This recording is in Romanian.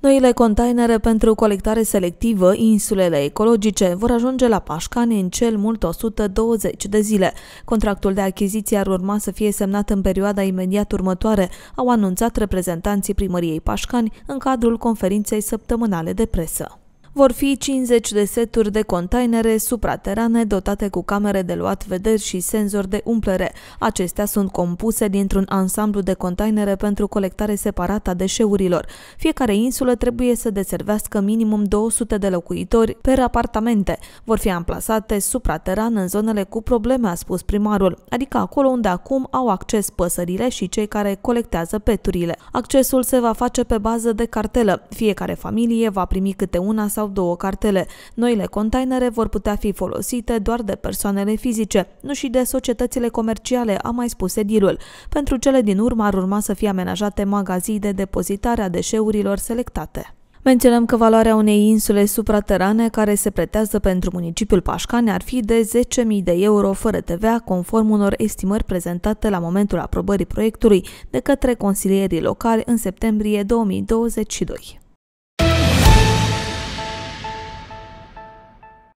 Noile containere pentru colectare selectivă, insulele ecologice, vor ajunge la Pașcane în cel mult 120 de zile. Contractul de achiziție ar urma să fie semnat în perioada imediat următoare, au anunțat reprezentanții primăriei Pașcani în cadrul conferinței săptămânale de presă. Vor fi 50 de seturi de containere supraterane dotate cu camere de luat vederi și senzori de umplere. Acestea sunt compuse dintr-un ansamblu de containere pentru colectare separată a deșeurilor. Fiecare insulă trebuie să deservească minimum 200 de locuitori per apartamente. Vor fi amplasate suprateran în zonele cu probleme, a spus primarul, adică acolo unde acum au acces păsările și cei care colectează peturile. Accesul se va face pe bază de cartelă. Fiecare familie va primi câte una sau două cartele. Noile containere vor putea fi folosite doar de persoanele fizice, nu și de societățile comerciale, a mai spus edilul. Pentru cele din urmă ar urma să fie amenajate magazii de depozitare a deșeurilor selectate. Menționăm că valoarea unei insule supraterane care se pretează pentru municipiul Pașcane ar fi de 10.000 de euro fără TVA, conform unor estimări prezentate la momentul aprobării proiectului de către consilierii locali în septembrie 2022.